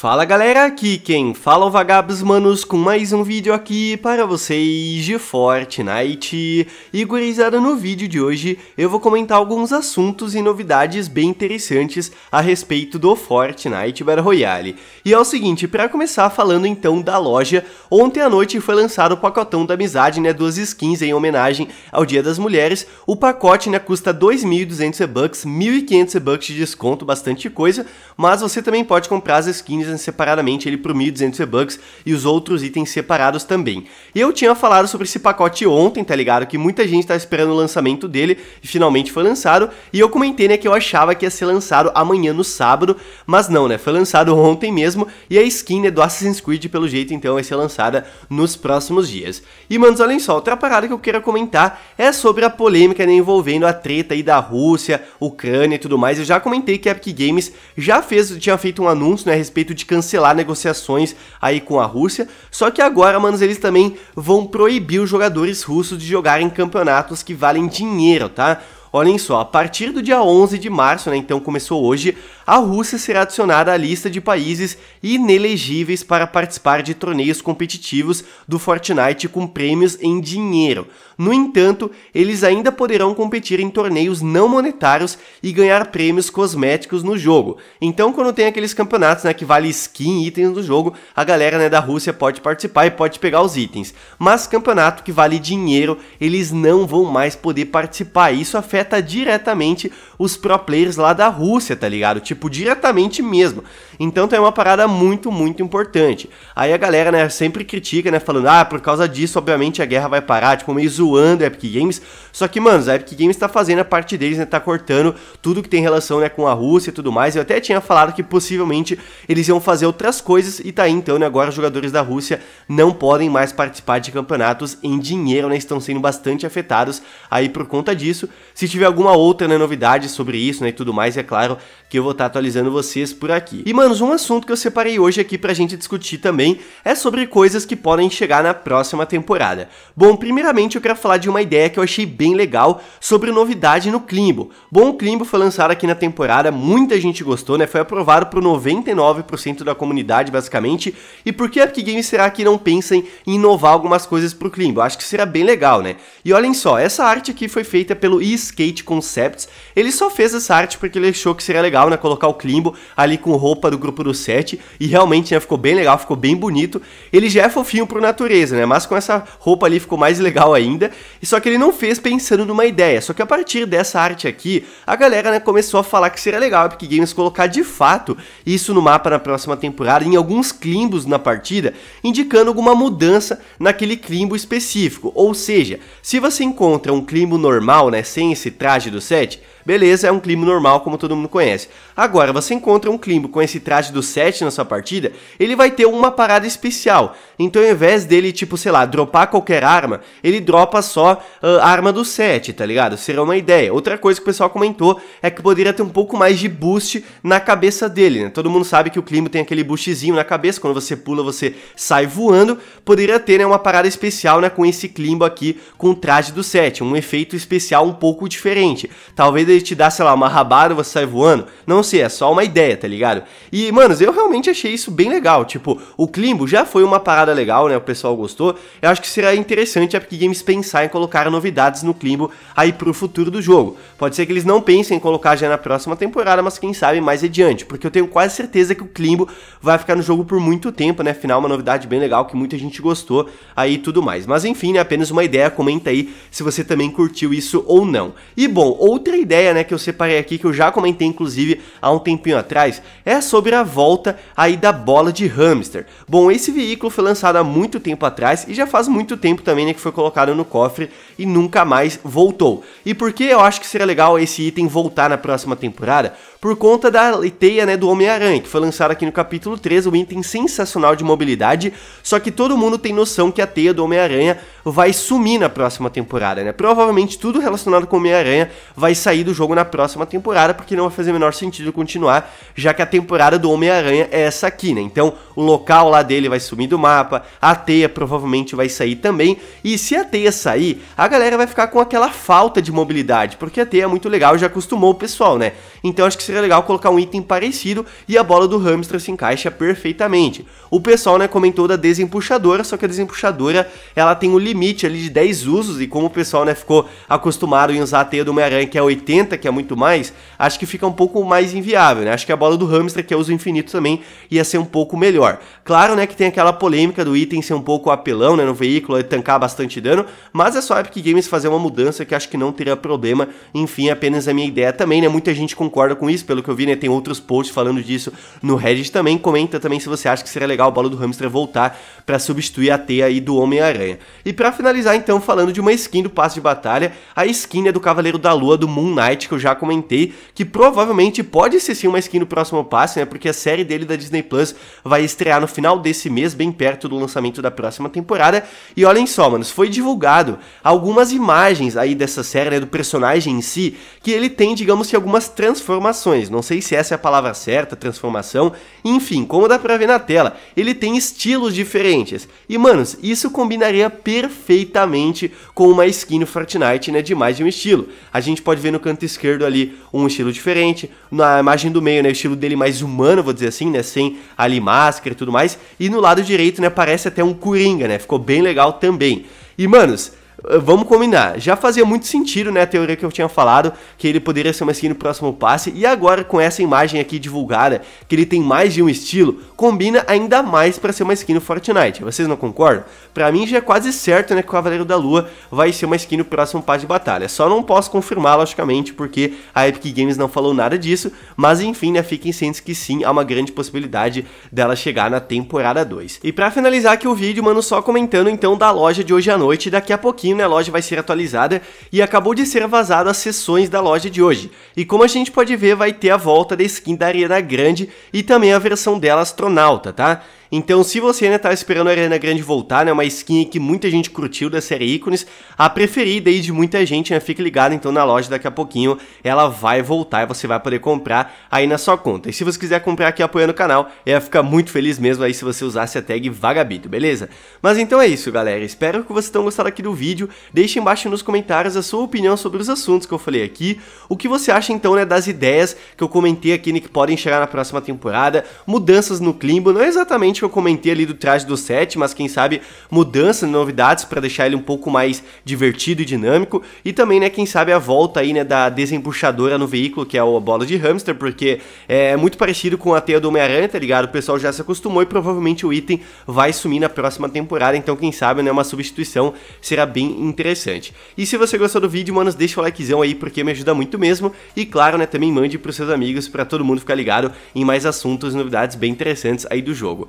Fala galera, aqui quem fala é o Vagabos Manos com mais um vídeo aqui para vocês de Fortnite. E gurizada, no vídeo de hoje eu vou comentar alguns assuntos e novidades bem interessantes a respeito do Fortnite Battle Royale. E é o seguinte, para começar falando então da loja, ontem à noite foi lançado o pacotão da amizade, né, duas skins em homenagem ao Dia das Mulheres. O pacote, né, custa 2.200 e-bucks, 1.500 e-bucks de desconto, bastante coisa, mas você também pode comprar as skins itens separadamente ele por 1.200 V-Bucks e os outros itens separados também. E eu tinha falado sobre esse pacote ontem, tá ligado? Que muita gente tá esperando o lançamento dele e finalmente foi lançado. E eu comentei, né, que eu achava que ia ser lançado amanhã no sábado, mas não, né? Foi lançado ontem mesmo e a skin né, do Assassin's Creed, pelo jeito, então vai ser lançada nos próximos dias. E, manos, olhem só, outra parada que eu quero comentar é sobre a polêmica né, envolvendo a treta aí da Rússia, Ucrânia e tudo mais. Eu já comentei que a Epic Games já fez, tinha feito um anúncio né, a respeito de cancelar negociações aí com a Rússia. Só que agora, manos, eles também vão proibir os jogadores russos de jogarem campeonatos que valem dinheiro, tá? Olhem só, a partir do dia 11 de março, né, então começou hoje, a Rússia será adicionada à lista de países inelegíveis para participar de torneios competitivos do Fortnite com prêmios em dinheiro. No entanto, eles ainda poderão competir em torneios não monetários e ganhar prêmios cosméticos no jogo. Então, quando tem aqueles campeonatos né, que vale skin, itens do jogo, a galera né, da Rússia pode participar e pode pegar os itens. Mas campeonato que vale dinheiro, eles não vão mais poder participar. Isso afeta diretamente os pro players lá da Rússia, tá ligado? Tipo, tipo, diretamente tá mesmo. Então tem uma parada muito, muito importante. Aí a galera, né, sempre critica, né, falando, ah, por causa disso, obviamente, a guerra vai parar, tipo, meio zoando a Epic Games. Só que, mano, a Epic Games tá fazendo a parte deles, né, tá cortando tudo que tem relação, né, com a Rússia e tudo mais. Eu até tinha falado que possivelmente eles iam fazer outras coisas e tá aí, então, né, agora os jogadores da Rússia não podem mais participar de campeonatos em dinheiro, né, estão sendo bastante afetados aí por conta disso. Se tiver alguma outra, né, novidade sobre isso, né, e tudo mais, é claro que eu vou estar tá atualizando vocês por aqui. E, manos, um assunto que eu separei hoje aqui pra gente discutir também é sobre coisas que podem chegar na próxima temporada. Bom, primeiramente eu quero falar de uma ideia que eu achei bem legal sobre novidade no Climbo. Bom, o Climbo foi lançado aqui na temporada, muita gente gostou, né? Foi aprovado por 99% da comunidade, basicamente. E por que a Epic Games será que não pensem em inovar algumas coisas pro Climbo? Acho que será bem legal, né? E olhem só, essa arte aqui foi feita pelo eSkate Concepts. Ele só fez essa arte porque ele achou que seria legal, né? Colocar colocar o Klimbo ali com roupa do grupo do 7. E realmente, né, ficou bem legal, ficou bem bonito. Ele já é fofinho por natureza, né? Mas com essa roupa ali ficou mais legal ainda. E só que ele não fez pensando numa ideia. Só que a partir dessa arte aqui, a galera né, começou a falar que seria legal a Epic Games colocar de fato isso no mapa na próxima temporada, em alguns climbos na partida, indicando alguma mudança naquele climbo específico. Ou seja, se você encontra um climbo normal, né, sem esse traje do 7. Beleza, é um clima normal, como todo mundo conhece. Agora, você encontra um clima com esse traje do 7 na sua partida, ele vai ter uma parada especial. Então, ao invés dele, tipo, sei lá, dropar qualquer arma, ele dropa só uh, a arma do 7, tá ligado? Será uma ideia. Outra coisa que o pessoal comentou é que poderia ter um pouco mais de boost na cabeça dele, né? Todo mundo sabe que o clima tem aquele boostzinho na cabeça, quando você pula, você sai voando. Poderia ter, né, uma parada especial, né, com esse climbo aqui, com o traje do 7, um efeito especial um pouco diferente. Talvez ele ele te dá, sei lá, uma rabada, você sai voando. Não sei, é só uma ideia, tá ligado? E, mano, eu realmente achei isso bem legal. Tipo, o Climbo já foi uma parada legal, né? O pessoal gostou. Eu acho que será interessante a Epic Games pensar em colocar novidades no Climbo aí pro futuro do jogo. Pode ser que eles não pensem em colocar já na próxima temporada, mas quem sabe mais adiante. Porque eu tenho quase certeza que o Climbo vai ficar no jogo por muito tempo, né? Afinal, uma novidade bem legal que muita gente gostou aí e tudo mais. Mas enfim, né? Apenas uma ideia. Comenta aí se você também curtiu isso ou não. E bom, outra ideia ideia né, que eu separei aqui, que eu já comentei inclusive há um tempinho atrás, é sobre a volta aí da bola de hamster. Bom, esse veículo foi lançado há muito tempo atrás e já faz muito tempo também né, que foi colocado no cofre e nunca mais voltou. E por que eu acho que seria legal esse item voltar na próxima temporada? Por conta da teia né, do Homem-Aranha, que foi lançado aqui no capítulo 3, um item sensacional de mobilidade, só que todo mundo tem noção que a teia do Homem-Aranha vai sumir na próxima temporada, né? Provavelmente tudo relacionado com Homem-Aranha vai sair do jogo na próxima temporada, porque não vai fazer o menor sentido continuar, já que a temporada do Homem-Aranha é essa aqui, né? Então o local lá dele vai sumir do mapa, a teia provavelmente vai sair também, e se a teia sair, a galera vai ficar com aquela falta de mobilidade, porque a teia é muito legal e já acostumou o pessoal, né? Então acho que seria legal colocar um item parecido e a bola do hamster se encaixa perfeitamente. O pessoal, né, comentou da desempuxadora, só que a desempuxadora, ela tem um limite ali de 10 usos, e como o pessoal, né, ficou acostumado em usar a teia do Homem-Aranha, que é 80, 80, que é muito mais, acho que fica um pouco mais inviável, né? Acho que a bola do hamster, que é uso infinito também, ia ser um pouco melhor. Claro, né, que tem aquela polêmica do item ser um pouco apelão, né, no veículo, é tancar bastante dano, mas é só a Epic Games fazer uma mudança que acho que não teria problema. Enfim, apenas a minha ideia também, né? Muita gente concorda com isso, pelo que eu vi, né? Tem outros posts falando disso no Reddit também. Comenta também se você acha que seria legal a bola do hamster voltar para substituir a teia aí do Homem-Aranha. E para finalizar, então, falando de uma skin do passe de batalha, a skin é do Cavaleiro da Lua do Moon Knight Knight, que eu já comentei, que provavelmente pode ser sim uma skin no próximo passe, né? Porque a série dele da Disney Plus vai estrear no final desse mês, bem perto do lançamento da próxima temporada. E olhem só, manos, foi divulgado algumas imagens aí dessa série, né, do personagem em si, que ele tem, digamos que algumas transformações. Não sei se essa é a palavra certa, transformação. Enfim, como dá pra ver na tela, ele tem estilos diferentes. E, manos, isso combinaria perfeitamente com uma skin no Fortnite, né, de mais de um estilo. A gente pode ver no canto canto esquerdo ali um estilo diferente, na imagem do meio, né, o estilo dele mais humano, vou dizer assim, né, sem ali máscara e tudo mais, e no lado direito, né, parece até um coringa, né? Ficou bem legal também. E manos, ah, vamos combinar, já fazia muito sentido, né, a teoria que eu tinha falado, que ele poderia ser uma skin no próximo passe, e agora com essa imagem aqui divulgada, que ele tem mais de um estilo, combina ainda mais para ser uma skin no Fortnite, vocês não concordam? Pra mim já é quase certo, né, que o Cavaleiro da Lua vai ser uma skin no próximo passe de batalha, só não posso confirmar, logicamente, porque a Epic Games não falou nada disso, mas enfim, né, fiquem cientes que sim, há uma grande possibilidade dela chegar na temporada 2. E para finalizar aqui o vídeo, mano, só comentando então da loja de hoje à noite, daqui a pouquinho, quinquina né, a loja vai ser atualizada e acabou de ser vazado as sessões da loja de hoje. E como a gente pode ver, vai ter a volta da skin da Arena Grande e também a versão dela astronauta, tá? Então, se você ainda tá esperando a arena Grande voltar, né, uma skin que muita gente curtiu da série Ícones, a preferida aí de muita gente, né, fique ligado então na loja daqui a pouquinho, ela vai voltar e você vai poder comprar aí na sua conta. E se você quiser comprar aqui apoiando o canal, eu ia ficar muito feliz mesmo aí se você usasse a tag Vagabito, beleza? Mas então é isso, galera, espero que vocês tenham gostado aqui do vídeo, deixe embaixo nos comentários a sua opinião sobre os assuntos que eu falei aqui, o que você acha então, né, das ideias que eu comentei aqui, né, que podem chegar na próxima temporada, mudanças no clima, não é exatamente que eu comentei ali do traje do set, mas quem sabe mudança, novidades para deixar ele um pouco mais divertido e dinâmico. E também, né, quem sabe a volta aí, né, da desempuxadora no veículo, que é a bola de hamster, porque é, é muito parecido com a teia do Homem-Aranha, tá ligado? O pessoal já se acostumou e provavelmente o item vai sumir na próxima temporada, então quem sabe, né, uma substituição será bem interessante. E se você gostou do vídeo, manos, deixa o likezão aí, porque me ajuda muito mesmo. E claro, né, também mande pros seus amigos, para todo mundo ficar ligado em mais assuntos e novidades bem interessantes aí do jogo.